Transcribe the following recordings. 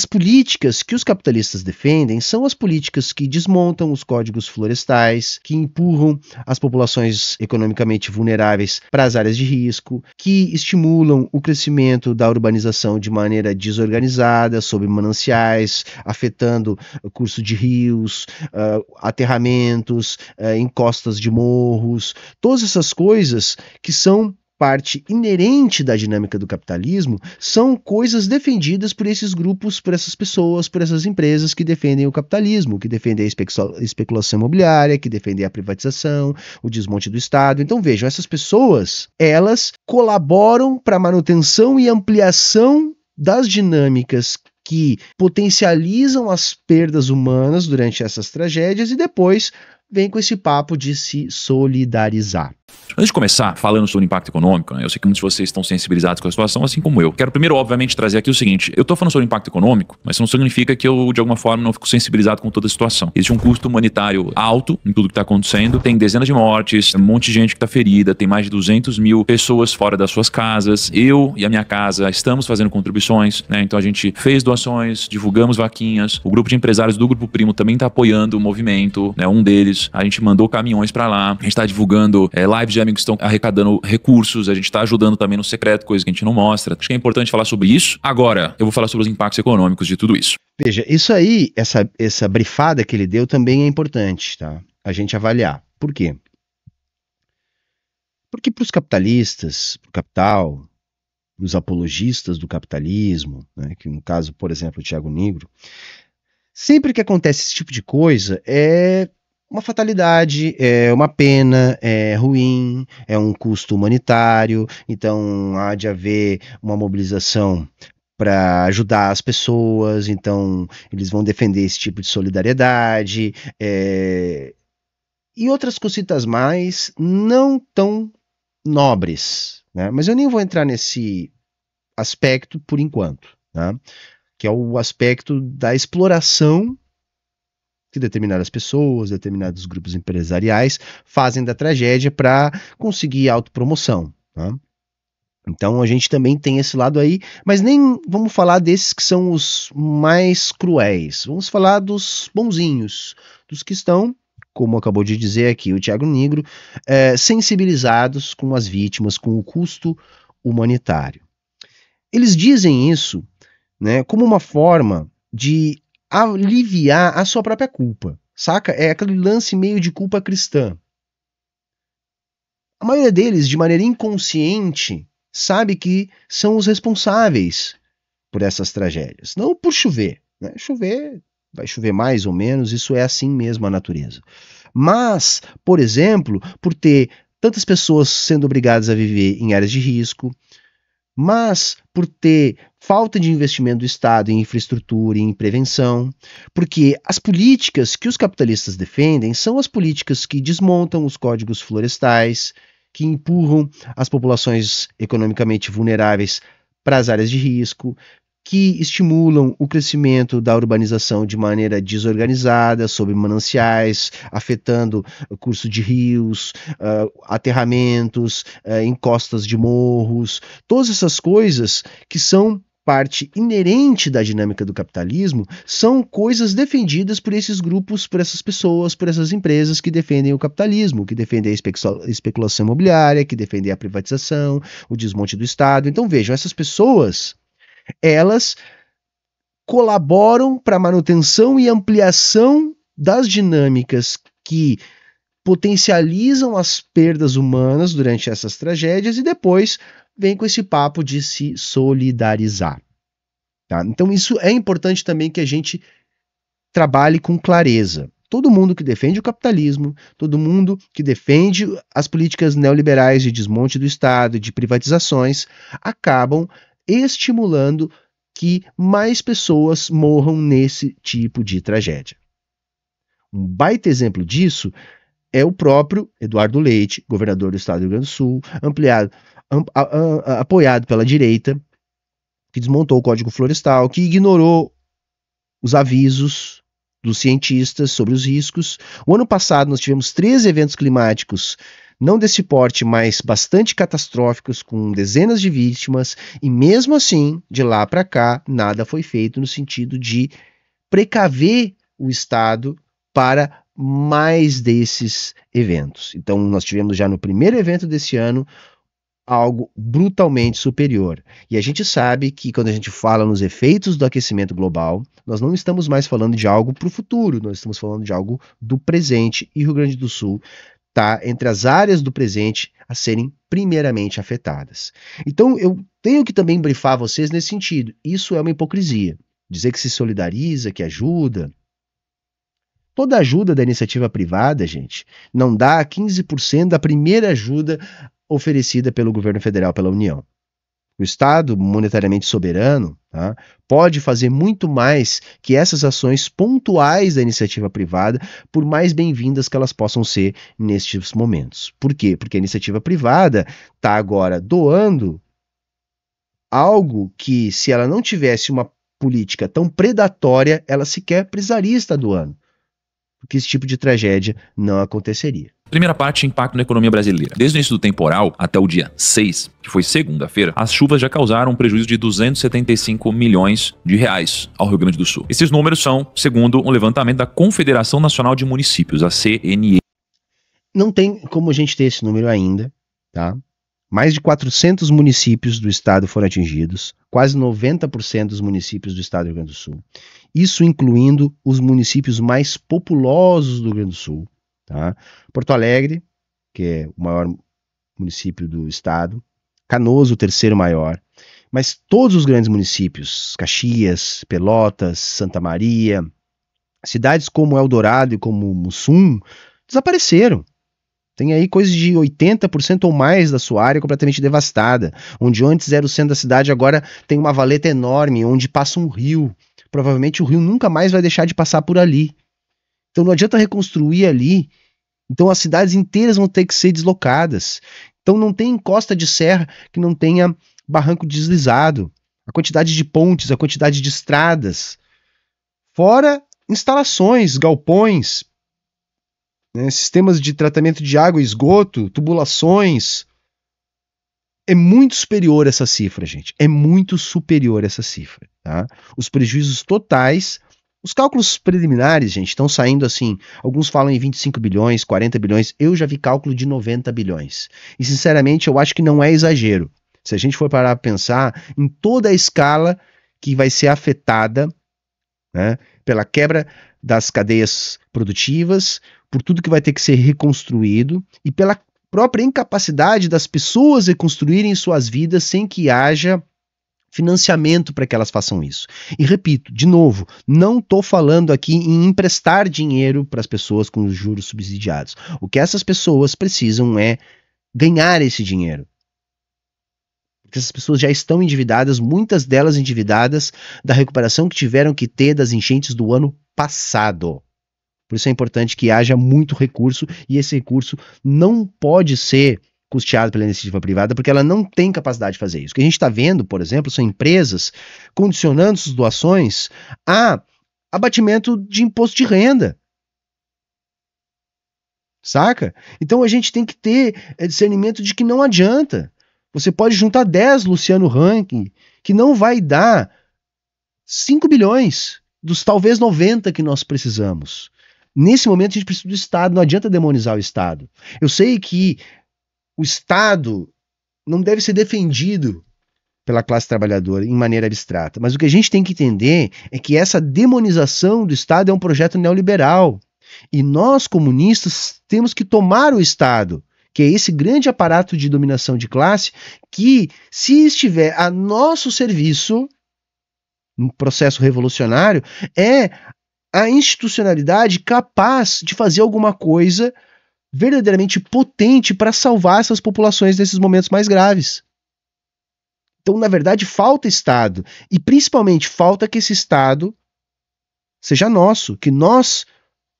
As políticas que os capitalistas defendem são as políticas que desmontam os códigos florestais, que empurram as populações economicamente vulneráveis para as áreas de risco, que estimulam o crescimento da urbanização de maneira desorganizada, sob mananciais, afetando o uh, curso de rios, uh, aterramentos, uh, encostas de morros, todas essas coisas que são parte inerente da dinâmica do capitalismo são coisas defendidas por esses grupos, por essas pessoas, por essas empresas que defendem o capitalismo, que defendem a especulação imobiliária, que defendem a privatização, o desmonte do Estado. Então vejam, essas pessoas, elas colaboram para a manutenção e ampliação das dinâmicas que potencializam as perdas humanas durante essas tragédias e depois vem com esse papo de se solidarizar. Antes de começar falando sobre o impacto econômico, né, eu sei que muitos de vocês estão sensibilizados com a situação, assim como eu. Quero primeiro, obviamente, trazer aqui o seguinte: eu estou falando sobre o impacto econômico, mas isso não significa que eu, de alguma forma, não fico sensibilizado com toda a situação. Existe um custo humanitário alto em tudo que está acontecendo, tem dezenas de mortes, um monte de gente que está ferida, tem mais de 200 mil pessoas fora das suas casas. Eu e a minha casa estamos fazendo contribuições, né, então a gente fez doações, divulgamos vaquinhas, o grupo de empresários do Grupo Primo também está apoiando o movimento, né, um deles, a gente mandou caminhões para lá, a gente está divulgando é, lives de amigos que estão arrecadando recursos, a gente está ajudando também no secreto, coisa que a gente não mostra. Acho que é importante falar sobre isso. Agora, eu vou falar sobre os impactos econômicos de tudo isso. Veja, isso aí, essa, essa brifada que ele deu também é importante, tá? A gente avaliar. Por quê? Porque para os capitalistas, para o capital, os apologistas do capitalismo, né, que no caso, por exemplo, o Tiago Negro, sempre que acontece esse tipo de coisa é uma fatalidade, é uma pena, é ruim, é um custo humanitário, então há de haver uma mobilização para ajudar as pessoas, então eles vão defender esse tipo de solidariedade. É... E outras cositas mais não tão nobres. Né? Mas eu nem vou entrar nesse aspecto por enquanto, né? que é o aspecto da exploração que determinadas pessoas, determinados grupos empresariais fazem da tragédia para conseguir autopromoção. Tá? Então a gente também tem esse lado aí, mas nem vamos falar desses que são os mais cruéis. Vamos falar dos bonzinhos, dos que estão, como acabou de dizer aqui o Tiago Negro, é, sensibilizados com as vítimas, com o custo humanitário. Eles dizem isso né, como uma forma de aliviar a sua própria culpa, saca? É aquele lance meio de culpa cristã. A maioria deles, de maneira inconsciente, sabe que são os responsáveis por essas tragédias. Não por chover. Né? Chover, vai chover mais ou menos, isso é assim mesmo a natureza. Mas, por exemplo, por ter tantas pessoas sendo obrigadas a viver em áreas de risco, mas por ter falta de investimento do Estado em infraestrutura e em prevenção, porque as políticas que os capitalistas defendem são as políticas que desmontam os códigos florestais, que empurram as populações economicamente vulneráveis para as áreas de risco, que estimulam o crescimento da urbanização de maneira desorganizada, sob mananciais, afetando o curso de rios, uh, aterramentos, uh, encostas de morros, todas essas coisas que são parte inerente da dinâmica do capitalismo são coisas defendidas por esses grupos, por essas pessoas, por essas empresas que defendem o capitalismo, que defendem a especulação imobiliária, que defendem a privatização, o desmonte do Estado. Então vejam, essas pessoas elas colaboram para a manutenção e ampliação das dinâmicas que potencializam as perdas humanas durante essas tragédias e depois vem com esse papo de se solidarizar. Tá? Então, isso é importante também que a gente trabalhe com clareza. Todo mundo que defende o capitalismo, todo mundo que defende as políticas neoliberais de desmonte do Estado, de privatizações, acabam estimulando que mais pessoas morram nesse tipo de tragédia. Um baita exemplo disso é o próprio Eduardo Leite, governador do estado do Rio Grande do Sul, ampliado, am, a, a, apoiado pela direita, que desmontou o Código Florestal, que ignorou os avisos dos cientistas sobre os riscos. O ano passado nós tivemos três eventos climáticos não desse porte, mas bastante catastróficos, com dezenas de vítimas, e mesmo assim, de lá para cá, nada foi feito no sentido de precaver o Estado para mais desses eventos. Então, nós tivemos já no primeiro evento desse ano algo brutalmente superior. E a gente sabe que quando a gente fala nos efeitos do aquecimento global, nós não estamos mais falando de algo para o futuro, nós estamos falando de algo do presente. E Rio Grande do Sul está entre as áreas do presente a serem primeiramente afetadas. Então, eu tenho que também brifar vocês nesse sentido. Isso é uma hipocrisia. Dizer que se solidariza, que ajuda. Toda ajuda da iniciativa privada, gente, não dá 15% da primeira ajuda oferecida pelo governo federal, pela União. O Estado monetariamente soberano tá, pode fazer muito mais que essas ações pontuais da iniciativa privada, por mais bem-vindas que elas possam ser nestes momentos. Por quê? Porque a iniciativa privada está agora doando algo que, se ela não tivesse uma política tão predatória, ela sequer precisaria estar doando. Porque esse tipo de tragédia não aconteceria. Primeira parte, impacto na economia brasileira. Desde o início do temporal até o dia 6, que foi segunda-feira, as chuvas já causaram um prejuízo de 275 milhões de reais ao Rio Grande do Sul. Esses números são, segundo um levantamento da Confederação Nacional de Municípios, a CNE. Não tem como a gente ter esse número ainda, tá? Mais de 400 municípios do estado foram atingidos, quase 90% dos municípios do estado do Rio Grande do Sul. Isso incluindo os municípios mais populosos do Rio Grande do Sul, Tá? Porto Alegre, que é o maior município do estado, Canoas, o terceiro maior, mas todos os grandes municípios, Caxias, Pelotas, Santa Maria, cidades como Eldorado e como Mussum, desapareceram. Tem aí coisa de 80% ou mais da sua área completamente devastada, onde antes era o centro da cidade, agora tem uma valeta enorme, onde passa um rio. Provavelmente o rio nunca mais vai deixar de passar por ali. Então não adianta reconstruir ali então as cidades inteiras vão ter que ser deslocadas. Então não tem encosta de serra que não tenha barranco deslizado. A quantidade de pontes, a quantidade de estradas. Fora instalações, galpões, né, sistemas de tratamento de água e esgoto, tubulações. É muito superior essa cifra, gente. É muito superior essa cifra. Tá? Os prejuízos totais os cálculos preliminares, gente, estão saindo assim. Alguns falam em 25 bilhões, 40 bilhões. Eu já vi cálculo de 90 bilhões. E, sinceramente, eu acho que não é exagero. Se a gente for parar a pensar em toda a escala que vai ser afetada né, pela quebra das cadeias produtivas, por tudo que vai ter que ser reconstruído e pela própria incapacidade das pessoas reconstruírem suas vidas sem que haja financiamento para que elas façam isso. E repito, de novo, não estou falando aqui em emprestar dinheiro para as pessoas com os juros subsidiados. O que essas pessoas precisam é ganhar esse dinheiro. Porque essas pessoas já estão endividadas, muitas delas endividadas da recuperação que tiveram que ter das enchentes do ano passado. Por isso é importante que haja muito recurso e esse recurso não pode ser custeado pela iniciativa privada, porque ela não tem capacidade de fazer isso. O que a gente está vendo, por exemplo, são empresas condicionando suas doações a abatimento de imposto de renda. Saca? Então a gente tem que ter eh, discernimento de que não adianta. Você pode juntar 10 Luciano Ranking, que não vai dar 5 bilhões dos talvez 90 que nós precisamos. Nesse momento a gente precisa do Estado, não adianta demonizar o Estado. Eu sei que o Estado não deve ser defendido pela classe trabalhadora em maneira abstrata. Mas o que a gente tem que entender é que essa demonização do Estado é um projeto neoliberal. E nós, comunistas, temos que tomar o Estado, que é esse grande aparato de dominação de classe, que, se estiver a nosso serviço, um processo revolucionário, é a institucionalidade capaz de fazer alguma coisa verdadeiramente potente para salvar essas populações nesses momentos mais graves. Então, na verdade, falta Estado. E principalmente falta que esse Estado seja nosso, que nós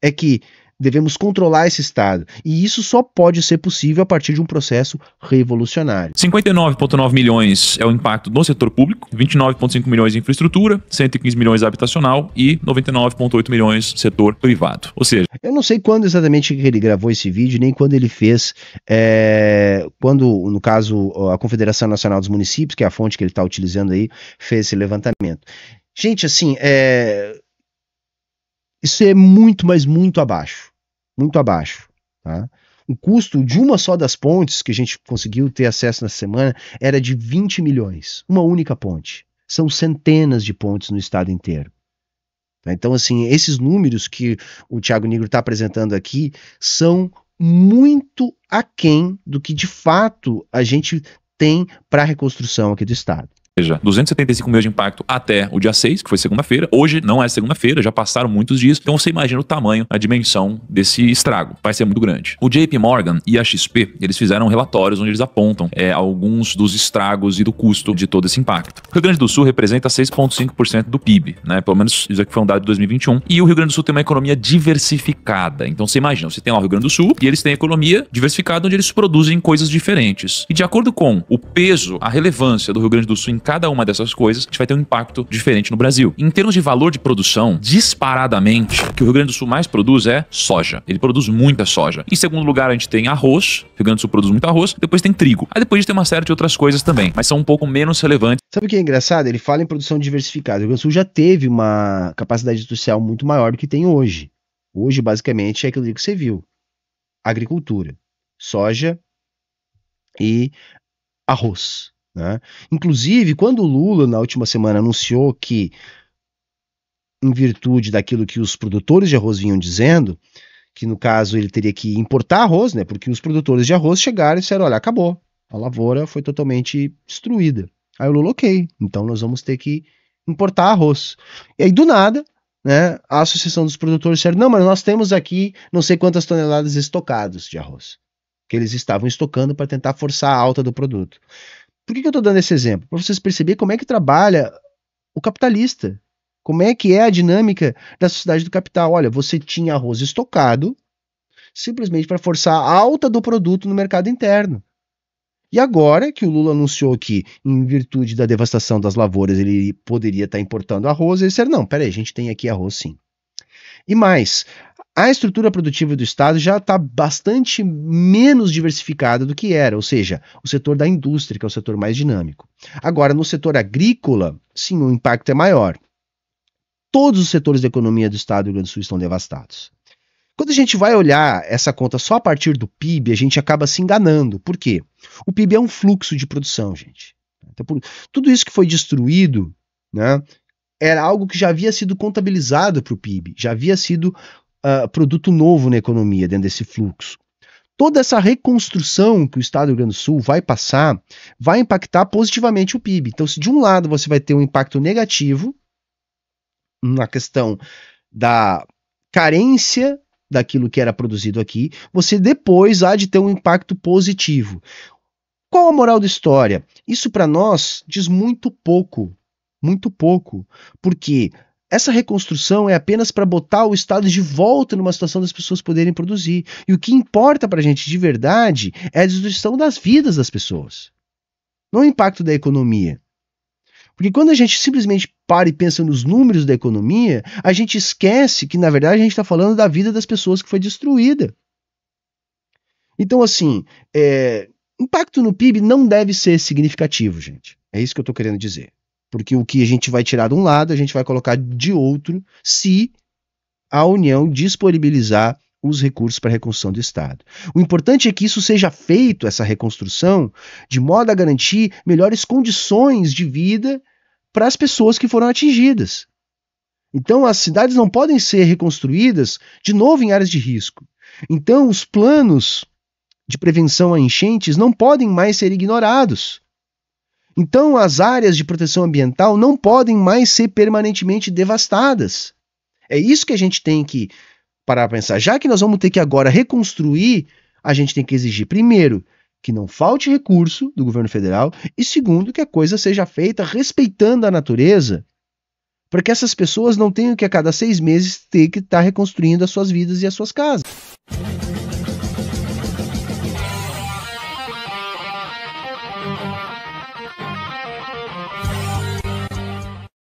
é que Devemos controlar esse Estado. E isso só pode ser possível a partir de um processo revolucionário. 59,9 milhões é o impacto no setor público, 29,5 milhões em infraestrutura, 115 milhões habitacional e 99,8 milhões setor privado. Ou seja, eu não sei quando exatamente que ele gravou esse vídeo, nem quando ele fez, é, quando, no caso, a Confederação Nacional dos Municípios, que é a fonte que ele está utilizando aí, fez esse levantamento. Gente, assim, é, isso é muito, mas muito abaixo muito abaixo. Tá? O custo de uma só das pontes que a gente conseguiu ter acesso na semana era de 20 milhões, uma única ponte. São centenas de pontes no estado inteiro. Então, assim, esses números que o Tiago Negro está apresentando aqui são muito aquém do que de fato a gente tem para a reconstrução aqui do Estado seja, 275 milhões de impacto até o dia 6, que foi segunda-feira. Hoje não é segunda-feira, já passaram muitos dias. Então você imagina o tamanho, a dimensão desse estrago. Vai ser muito grande. O JP Morgan e a XP, eles fizeram relatórios onde eles apontam é, alguns dos estragos e do custo de todo esse impacto. O Rio Grande do Sul representa 6,5% do PIB, né? Pelo menos isso aqui foi um dado de 2021. E o Rio Grande do Sul tem uma economia diversificada. Então você imagina, você tem lá o Rio Grande do Sul e eles têm economia diversificada onde eles produzem coisas diferentes. E de acordo com o peso, a relevância do Rio Grande do Sul em cada uma dessas coisas, a gente vai ter um impacto diferente no Brasil. Em termos de valor de produção, disparadamente, o que o Rio Grande do Sul mais produz é soja. Ele produz muita soja. Em segundo lugar, a gente tem arroz. O Rio Grande do Sul produz muito arroz. Depois tem trigo. Aí depois a gente tem uma série de outras coisas também, mas são um pouco menos relevantes. Sabe o que é engraçado? Ele fala em produção diversificada. O Rio Grande do Sul já teve uma capacidade industrial muito maior do que tem hoje. Hoje, basicamente, é aquilo que você viu: agricultura, soja e arroz. Né? Inclusive, quando o Lula, na última semana, anunciou que, em virtude daquilo que os produtores de arroz vinham dizendo, que no caso ele teria que importar arroz, né? Porque os produtores de arroz chegaram e disseram: olha, acabou, a lavoura foi totalmente destruída. Aí o Lula, ok, então nós vamos ter que importar arroz. E aí, do nada, né, a Associação dos Produtores disseram: não, mas nós temos aqui não sei quantas toneladas estocadas de arroz, que eles estavam estocando para tentar forçar a alta do produto. Por que, eu estou dando esse exemplo? Para vocês perceberem como é que trabalha o capitalista. Como é que é a dinâmica da sociedade do capital? Olha, você tinha arroz estocado simplesmente para forçar a alta do produto no mercado interno. E agora que o Lula anunciou que, em virtude da devastação das lavouras, ele poderia estar tá importando arroz, ele disse: não, peraí, a gente tem aqui arroz sim. E mais, a estrutura produtiva do Estado já está bastante menos diversificada do que era, ou seja, o setor da indústria, que é o setor mais dinâmico. Agora, no setor agrícola, sim, o impacto é maior. Todos os setores da economia do Estado do Rio Grande do Sul estão devastados. Quando a gente vai olhar essa conta só a partir do PIB, a gente acaba se enganando. Por quê? O PIB é um fluxo de produção, gente. Então, tudo isso que foi destruído né, era algo que já havia sido contabilizado para o PIB, já havia sido uh, produto novo na economia, dentro desse fluxo. Toda essa reconstrução que o Estado do Rio Grande do Sul vai passar vai impactar positivamente o PIB. Então, se de um lado você vai ter um impacto negativo na questão da carência daquilo que era produzido aqui, você depois há de ter um impacto positivo. Qual a moral da história? Isso para nós diz muito pouco. Muito pouco. Porque essa reconstrução é apenas para botar o Estado de volta numa situação das pessoas poderem produzir. E o que importa para a gente de verdade é a destruição das vidas das pessoas, não o impacto da economia. Porque quando a gente simplesmente para e pensa nos números da economia, a gente esquece que, na verdade, a gente está falando da vida das pessoas que foi destruída. Então, assim, é, impacto no PIB não deve ser significativo, gente. É isso que eu estou querendo dizer. Porque o que a gente vai tirar de um lado, a gente vai colocar de outro, se a União disponibilizar os recursos para a reconstrução do Estado. O importante é que isso seja feito, essa reconstrução, de modo a garantir melhores condições de vida para as pessoas que foram atingidas. Então, as cidades não podem ser reconstruídas de novo em áreas de risco. Então, os planos de prevenção a enchentes não podem mais ser ignorados. Então, as áreas de proteção ambiental não podem mais ser permanentemente devastadas. É isso que a gente tem que parar para pensar. Já que nós vamos ter que agora reconstruir, a gente tem que exigir, primeiro, que não falte recurso do governo federal, e segundo, que a coisa seja feita respeitando a natureza, para que essas pessoas não tenham que a cada seis meses ter que estar tá reconstruindo as suas vidas e as suas casas.